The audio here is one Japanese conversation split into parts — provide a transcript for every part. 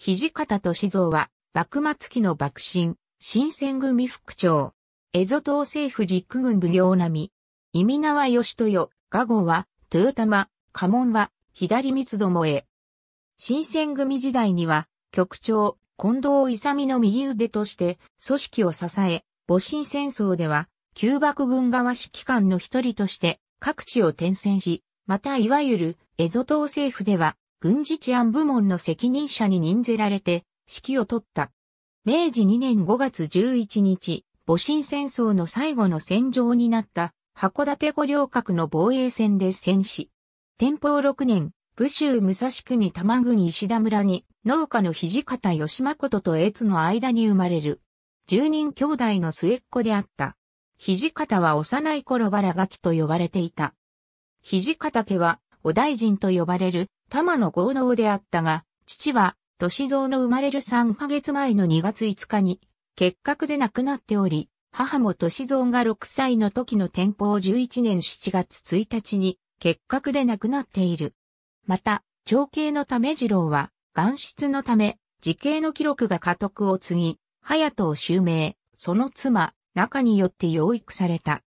土方歳三は、幕末期の幕臣、新選組副長、蝦夷島政府陸軍奉行並み、意味縄義豊、賀後は、豊玉、家紋は、左三つどもへ。新選組時代には、局長、近藤勇の右腕として、組織を支え、戊辰戦争では、旧幕軍側指揮官の一人として、各地を転戦し、またいわゆる、蝦夷島政府では、軍事治安部門の責任者に任ぜられて、指揮を取った。明治2年5月11日、戊辰戦争の最後の戦場になった函館五稜郭の防衛戦で戦死。天保6年、武州武蔵国玉郡石田村に農家の土方義誠と越の間に生まれる。十人兄弟の末っ子であった。土方は幼い頃バラガキと呼ばれていた。土方家はお大臣と呼ばれる玉の豪能であったが、父は、歳三の生まれる3ヶ月前の2月5日に、結核で亡くなっており、母も歳三が6歳の時の天保11年7月1日に、結核で亡くなっている。また、長兄のため次郎は、眼質のため、時系の記録が家督を継ぎ、隼人を襲名、その妻、中によって養育された。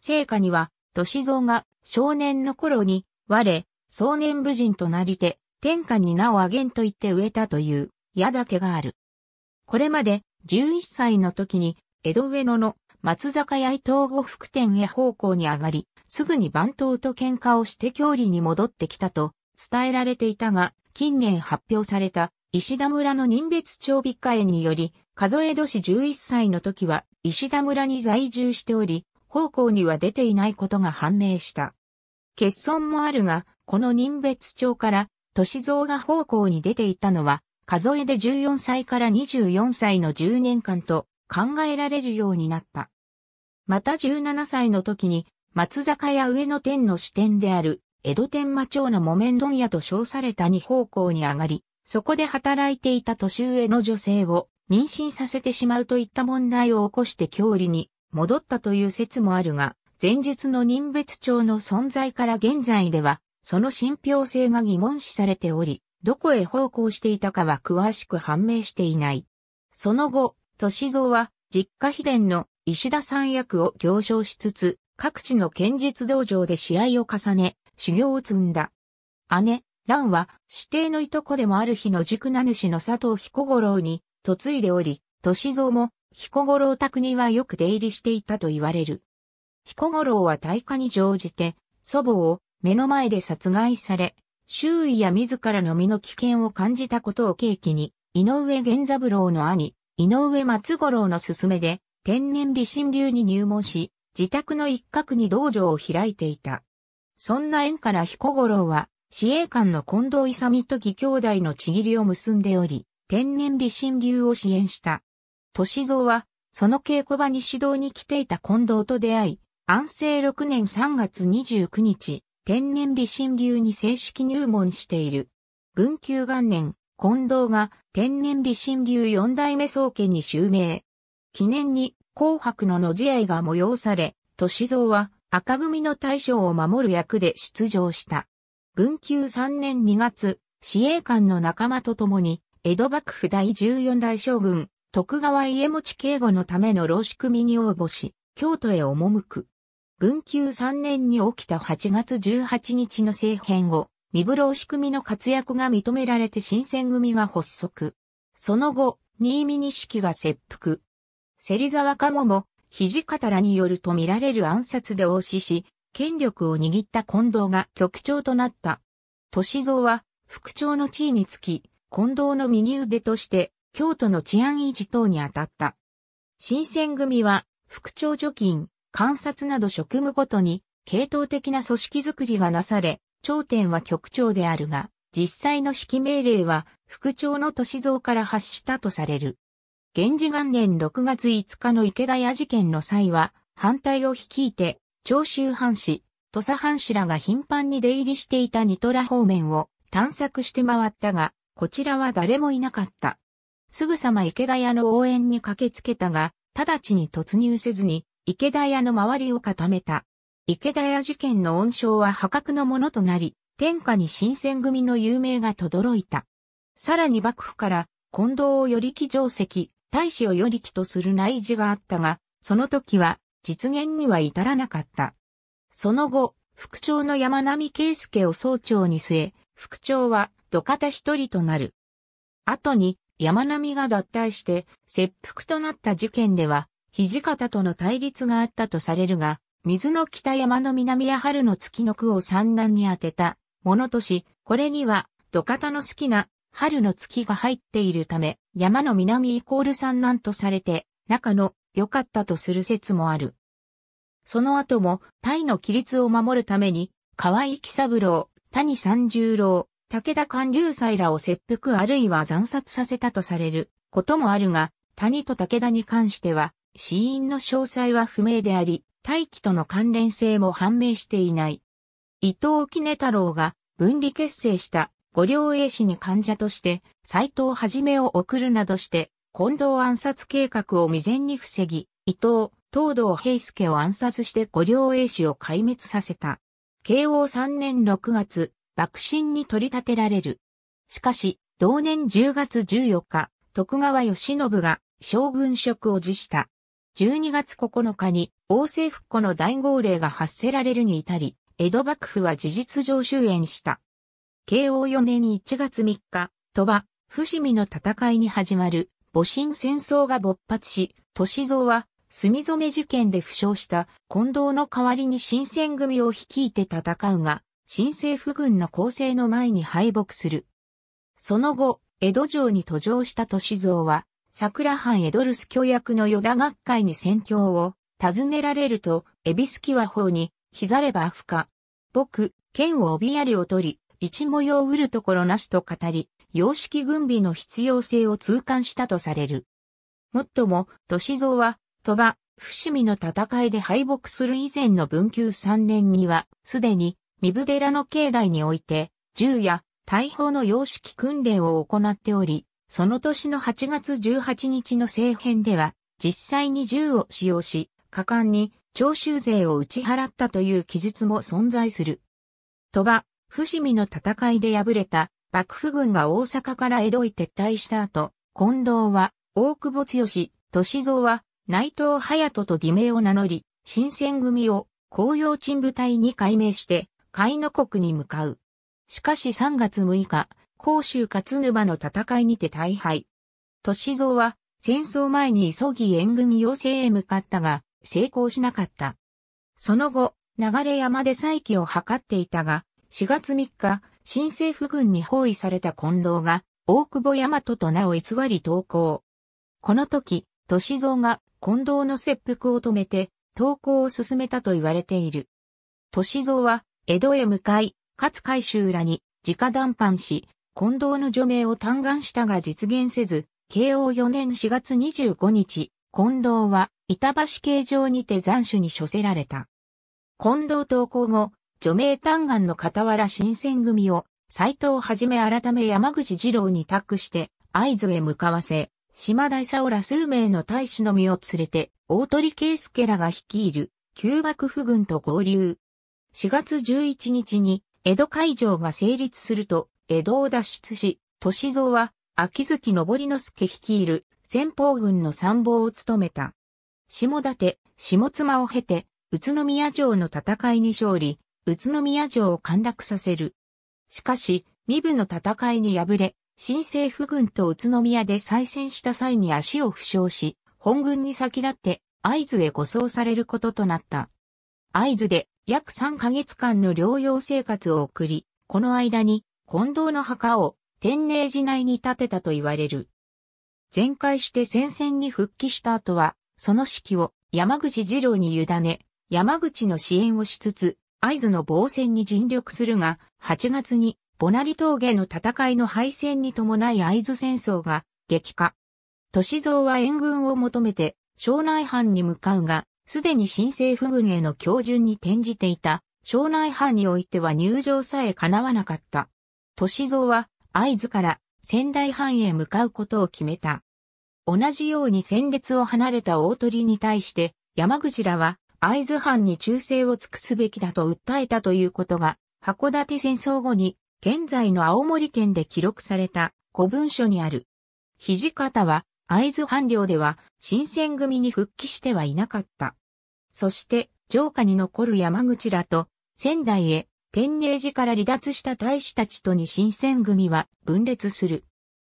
成果には、歳三が少年の頃に我、壮年武人となりて、天下に名をあげんと言って植えたという、矢だけがある。これまで、11歳の時に、江戸上野の松坂屋伊東五福店へ奉公に上がり、すぐに番頭と喧嘩をして郷里に戻ってきたと伝えられていたが、近年発表された石田村の人別町美会により、数え年11歳の時は石田村に在住しており、奉公には出ていないことが判明した。欠損もあるが、この人別帳から、歳像が方向に出ていたのは、数えで14歳から24歳の10年間と考えられるようになった。また17歳の時に、松坂屋上野店の支店である、江戸天馬町の木綿問屋と称された二方向に上がり、そこで働いていた年上の女性を妊娠させてしまうといった問題を起こして郷里に戻ったという説もあるが、前述の人別帳の存在から現在では、その信憑性が疑問視されており、どこへ奉公していたかは詳しく判明していない。その後、歳三は、実家秘伝の石田三役を行商しつつ、各地の剣術道場で試合を重ね、修行を積んだ。姉、蘭は、指定のいとこでもある日の塾名主の佐藤彦五郎に、嫁いでおり、歳三も、彦五郎宅にはよく出入りしていたと言われる。彦五郎は大火に乗じて、祖母を目の前で殺害され、周囲や自らの身の危険を感じたことを契機に、井上源三郎の兄、井上松五郎の勧めで、天然理心流に入門し、自宅の一角に道場を開いていた。そんな縁から彦五郎は、司令官の近藤勇と義兄弟のちぎりを結んでおり、天然理心流を支援した。歳三は、その稽古場に指導に来ていた近藤と出会い、安政6年3月29日、天然理心流に正式入門している。文久元年、近藤が天然理心流四代目宗家に襲名。記念に紅白の野試合が催され、歳三は赤組の大将を守る役で出場した。文久3年2月、司令官の仲間と共に、江戸幕府第14代将軍、徳川家持警護のための老仕組に応募し、京都へ赴く。文久3年に起きた8月18日の政変後、三風押仕組の活躍が認められて新選組が発足。その後、新見錦が切腹。芹沢鴨も、土方らによると見られる暗殺で応死し、権力を握った近藤が局長となった。歳三は、副長の地位につき、近藤の右腕として、京都の治安維持等に当たった。新選組は、副長貯金、観察など職務ごとに、系統的な組織づくりがなされ、頂点は局長であるが、実際の指揮命令は、副長の都市像から発したとされる。源氏元年6月5日の池田屋事件の際は、反対を率いて、長州藩士、土佐藩士らが頻繁に出入りしていたニトラ方面を探索して回ったが、こちらは誰もいなかった。すぐさま池田屋の応援に駆けつけたが、直ちに突入せずに、池田屋の周りを固めた。池田屋事件の温床は破格のものとなり、天下に新選組の有名が轟いた。さらに幕府から、近藤を寄りき定石、大使を寄りとする内示があったが、その時は、実現には至らなかった。その後、副長の山並圭介を総長に据え、副長は土方一人となる。後に、山並が脱退して、切腹となった事件では、土方との対立があったとされるが、水の北山の南や春の月の句を三男に当てたものとし、これには土方の好きな春の月が入っているため、山の南イコール三男とされて、中の良かったとする説もある。その後も、タイの規律を守るために、河合喜三郎、谷三十郎、武田官流祭らを切腹あるいは惨殺させたとされることもあるが、谷と武田に関しては、死因の詳細は不明であり、大気との関連性も判明していない。伊藤杵太郎が分離結成した五両栄氏に患者として斎藤はじめを送るなどして、近藤暗殺計画を未然に防ぎ、伊藤、東堂平介を暗殺して五両栄氏を壊滅させた。慶応3年6月、幕臣に取り立てられる。しかし、同年10月14日、徳川義信が将軍職を辞した。12月9日に王政復古の大号令が発せられるに至り、江戸幕府は事実上終焉した。慶応4年1月3日、鳥羽、伏見の戦いに始まる戊辰戦争が勃発し、歳三は墨染め事件で負傷した近藤の代わりに新選組を率いて戦うが、新政府軍の攻勢の前に敗北する。その後、江戸城に途上した歳三は、桜藩エドルス教役の与田学会に宣教を尋ねられると、エビスキは法に、膝れば不可。僕、剣を帯やりを取り、一模様を売るところなしと語り、様式軍備の必要性を痛感したとされる。もっとも、歳三は、鳥羽、伏見の戦いで敗北する以前の文久三年には、すでに、三部寺の境内において、銃や大砲の様式訓練を行っており、その年の8月18日の政変では、実際に銃を使用し、果敢に徴収税を打ち払ったという記述も存在する。鳥羽、伏見の戦いで敗れた幕府軍が大阪から江戸へ撤退した後、近藤は大久保剛、歳三は内藤隼人と偽名を名乗り、新選組を紅葉鎮部隊に改名して、海の国に向かう。しかし3月6日、甲州勝沼の戦いにて大敗。歳三は戦争前に急ぎ援軍要請へ向かったが、成功しなかった。その後、流れ山で再起を図っていたが、4月3日、新政府軍に包囲された近藤が、大久保大和と名を偽り投降。この時、歳三が近藤の切腹を止めて、投降を進めたと言われている。歳三は、江戸へ向かい、勝海舟らに、直談判し、近藤の除名を嘆願したが実現せず、慶応4年4月25日、近藤は板橋刑場にて残首に処せられた。近藤投稿後、除名嘆願の傍ら新選組を斎藤はじめ改め山口二郎に託して合図へ向かわせ、島田佐ら数名の大使のみを連れて、大鳥圭介らが率いる旧幕府軍と合流。4月11日に江戸会場が成立すると、江戸を脱出し、歳三は、秋月登之助率いる先方軍の参謀を務めた。下館、下妻を経て、宇都宮城の戦いに勝利、宇都宮城を陥落させる。しかし、身分の戦いに敗れ、新政府軍と宇都宮で再戦した際に足を負傷し、本軍に先立って合図へ護送されることとなった。合図で約3ヶ月間の療養生活を送り、この間に近藤の墓を天寧寺内に建てたと言われる。全壊して戦線に復帰した後は、その指揮を山口二郎に委ね、山口の支援をしつつ、合図の防戦に尽力するが、8月に、ボナリ峠の戦いの敗戦に伴い合図戦争が激化。歳三は援軍を求めて、庄内藩に向かうが、すでに新政府軍への標順に転じていた、庄内藩においては入場さえ叶わなかった。歳三は会津から仙台藩へ向かうことを決めた。同じように戦列を離れた大鳥に対して山口らは会津藩に忠誠を尽くすべきだと訴えたということが函館戦争後に現在の青森県で記録された古文書にある。土方は会津藩領では新選組に復帰してはいなかった。そして、城下に残る山口らと仙台へ天寧寺から離脱した大使たちとに新選組は分裂する。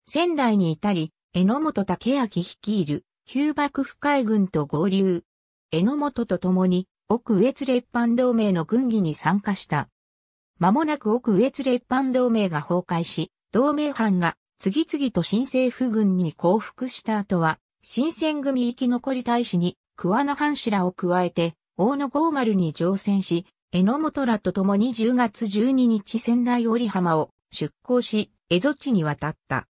仙台に至り、榎本武明率いる旧幕府海軍と合流。榎本と共に奥越列藩同盟の軍議に参加した。間もなく奥越列藩同盟が崩壊し、同盟藩が次々と新政府軍に降伏した後は、新選組生き残り大使に桑名藩士らを加えて、大野豪丸に乗船し、榎本らと共に10月12日仙台織浜を出港し、江戸地に渡った。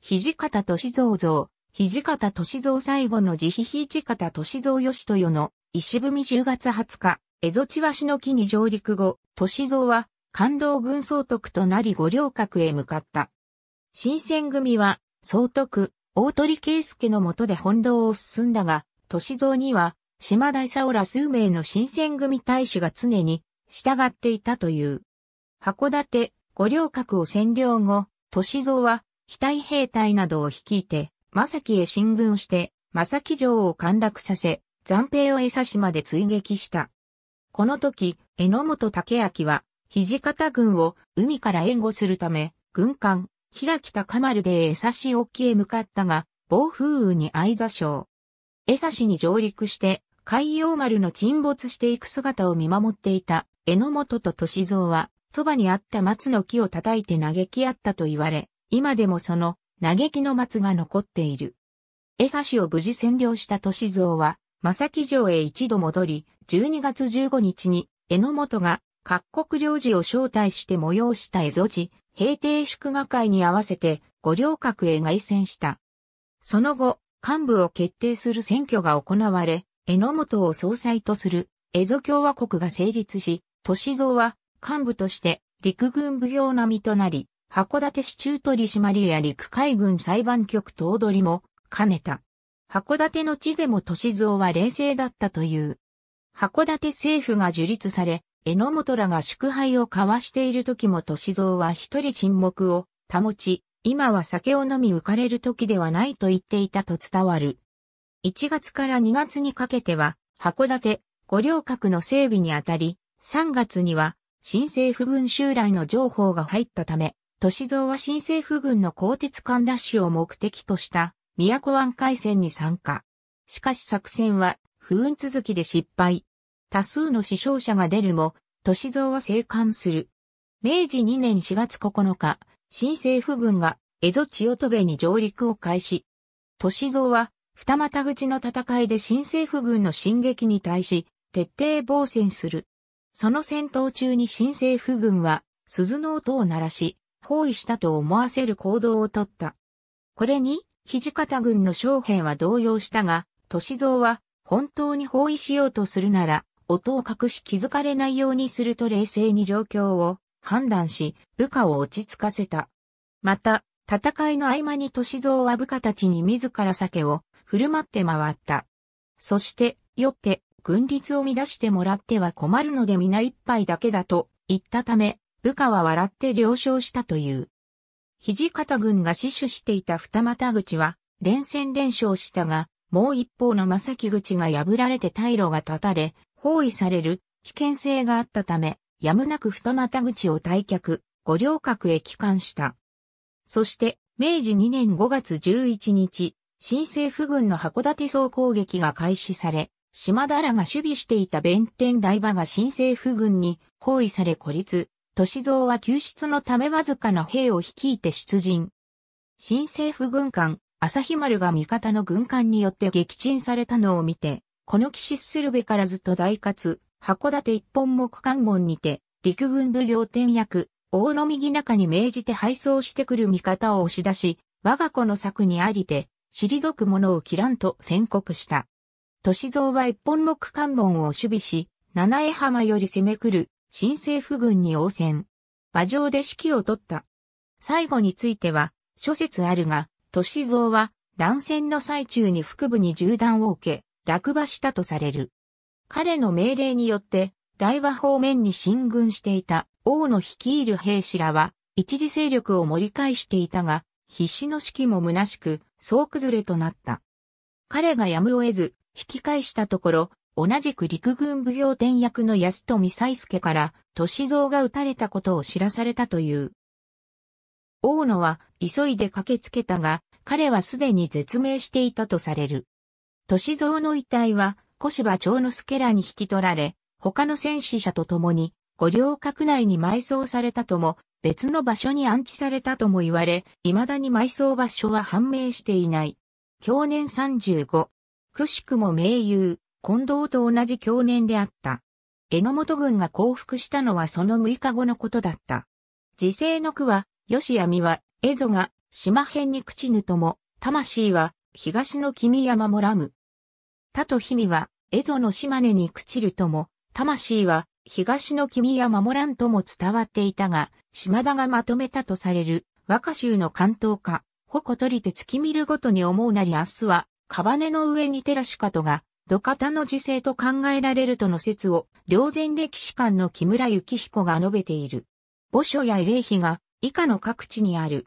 土方歳三像、土方歳三最後の慈悲土方歳三義豊の石踏み10月20日、江戸地橋の木に上陸後、歳三は感動軍総督となり五稜郭へ向かった。新選組は総督、大鳥圭介のもとで本堂を進んだが、歳三には島田勲ら数名の新選組大使が常に従っていたという。函館、五稜郭を占領後、歳三は、非対兵隊などを率いて、正木へ進軍して、正木城を陥落させ、残兵を江差まで追撃した。この時、榎本武明は、土方軍を海から援護するため、軍艦、平北高丸で江差沖へ向かったが、暴風雨に相座礁。江差に上陸して、海洋丸の沈没していく姿を見守っていた、榎本と歳三は、そばにあった松の木を叩いて嘆き合ったと言われ、今でもその嘆きの松が残っている。江差しを無事占領した歳三は、正木城へ一度戻り、12月15日に、榎本が各国領事を招待して催した蝦夷時、平定祝賀会に合わせて、五稜郭へ凱旋した。その後、幹部を決定する選挙が行われ、榎本を総裁とする、江戸共和国が成立し、歳三は幹部として陸軍奉行並みとなり、函館市中取締や陸海軍裁判局頭取も兼ねた。函館の地でも歳三は冷静だったという。函館政府が樹立され、榎本らが祝杯を交わしている時も歳三は一人沈黙を保ち、今は酒を飲み浮かれる時ではないと言っていたと伝わる。1月から2月にかけては、函館、五稜郭の整備にあたり、3月には、新政府軍襲来の情報が入ったため、都市像は新政府軍の鋼鉄艦ッシュを目的とした、都湾海戦に参加。しかし作戦は、不運続きで失敗。多数の死傷者が出るも、都市像は生還する。明治2年4月9日、新政府軍が、江戸千代戸部に上陸を開始。都市像は、二股口の戦いで新政府軍の進撃に対し、徹底防戦する。その戦闘中に新政府軍は、鈴の音を鳴らし、包囲したと思わせる行動をとった。これに、土方軍の将兵は動揺したが、歳三は、本当に包囲しようとするなら、音を隠し気づかれないようにすると冷静に状況を判断し、部下を落ち着かせた。また、戦いの合間に歳三は部下たちに自ら酒を振る舞って回った。そして、よって、軍律を乱してもらっては困るので皆一杯だけだと言ったため、部下は笑って了承したという。土方軍が死守していた二股口は、連戦連勝したが、もう一方の正木口が破られて退路が断たれ、包囲される危険性があったため、やむなく二股口を退却、五稜郭へ帰還した。そして、明治2年5月11日、新政府軍の函館総攻撃が開始され、島田らが守備していた弁天台場が新政府軍に包囲され孤立、歳三は救出のためわずかな兵を率いて出陣。新政府軍艦、朝日丸が味方の軍艦によって撃沈されたのを見て、この騎士するべからずと大活、函館一本木関門にて、陸軍武行天役、大野右中に命じて敗走してくる味方を押し出し、我が子の策にありて、退く者を切らんと宣告した。歳三は一本木関門を守備し、七重浜より攻めくる新政府軍に応戦。馬上で指揮を取った。最後については、諸説あるが、歳三は乱戦の最中に腹部に銃弾を受け、落馬したとされる。彼の命令によって、大和方面に進軍していた王の率いる兵士らは、一時勢力を盛り返していたが、必死の指揮も虚しく、総崩れとなった。彼がやむを得ず、引き返したところ、同じく陸軍奉行天役の安富西助から、歳蔵が撃たれたことを知らされたという。大野は急いで駆けつけたが、彼はすでに絶命していたとされる。歳蔵の遺体は、小芝長之助らに引き取られ、他の戦死者と共に、五稜郭内に埋葬されたとも別の場所に安置されたとも言われ、未だに埋葬場所は判明していない。去年35。くしくも名優、近藤と同じ去年であった。榎本軍が降伏したのはその6日後のことだった。時世の句は、吉闇は、蝦夷が、島辺に朽ちぬとも、魂は、東の君山もらむ。他と姫は、蝦夷の島根に朽ちるとも、魂は、東の君や守らんとも伝わっていたが、島田がまとめたとされる、和歌集の関東化、矛取りて月見るごとに思うなり明日は、カバネの上に照らしかとが、土方の時世と考えられるとの説を、両前歴史館の木村幸彦が述べている。墓所や慰霊碑が以下の各地にある。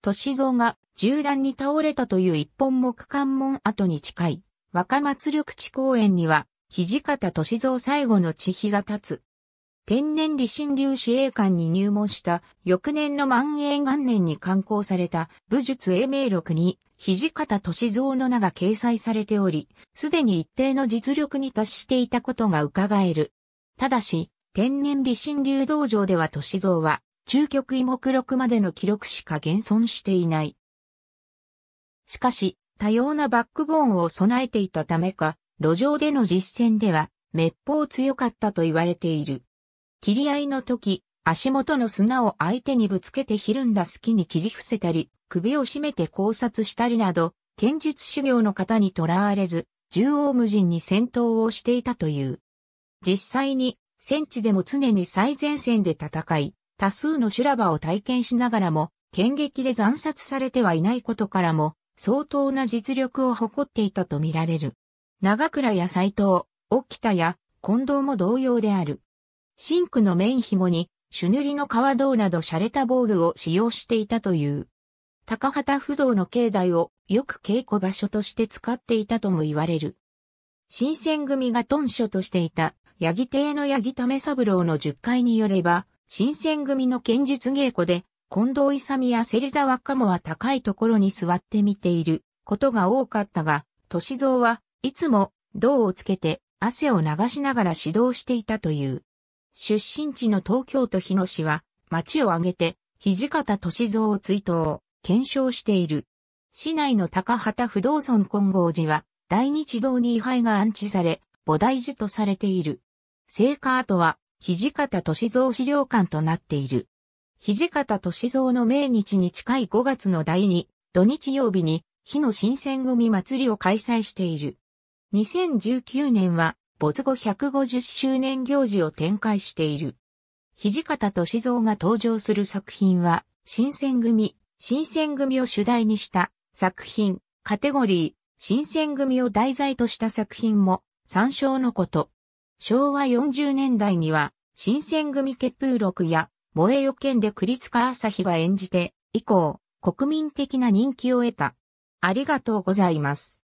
歳三が銃弾に倒れたという一本木関門跡に近い若松緑地公園には土方歳三最後の地碑が立つ。天然理心流司令官に入門した翌年の万延元年に刊行された武術英明録に土方歳三の名が掲載されており、すでに一定の実力に達していたことが伺える。ただし、天然理心流道場では歳三は中極位目録までの記録しか現存していない。しかし、多様なバックボーンを備えていたためか、路上での実戦では、滅法強かったと言われている。切り合いの時、足元の砂を相手にぶつけてひるんだ隙に切り伏せたり、首を絞めて考察したりなど、剣術修行の方にとらわれず、縦横無尽に戦闘をしていたという。実際に、戦地でも常に最前線で戦い、多数の修羅場を体験しながらも、剣撃で惨殺されてはいないことからも、相当な実力を誇っていたとみられる。長倉や斎藤、沖田や近藤も同様である。シンクの面紐に、朱塗りの革銅など洒落た防具を使用していたという。高畑不動の境内をよく稽古場所として使っていたとも言われる。新選組が頓所としていた、八木邸の八木め三郎の十回によれば、新選組の剣術稽古で、近藤勇や芹沢鴨は高いところに座って見ていることが多かったが、歳三はいつも銅をつけて汗を流しながら指導していたという。出身地の東京都日野市は町を挙げて土方歳三を追悼、検証している。市内の高畑不動尊金剛寺は大日堂に位牌が安置され、菩提寺とされている。聖火跡は土方歳三資料館となっている。土方歳三の命日に近い5月の第2土日曜日に、日の新選組祭りを開催している。2019年は、没後150周年行事を展開している。土方歳三が登場する作品は、新選組、新選組を主題にした作品、カテゴリー、新選組を題材とした作品も参照のこと。昭和40年代には、新選組血風録や、萌えよ剣で栗塚朝日が演じて、以降、国民的な人気を得た。ありがとうございます。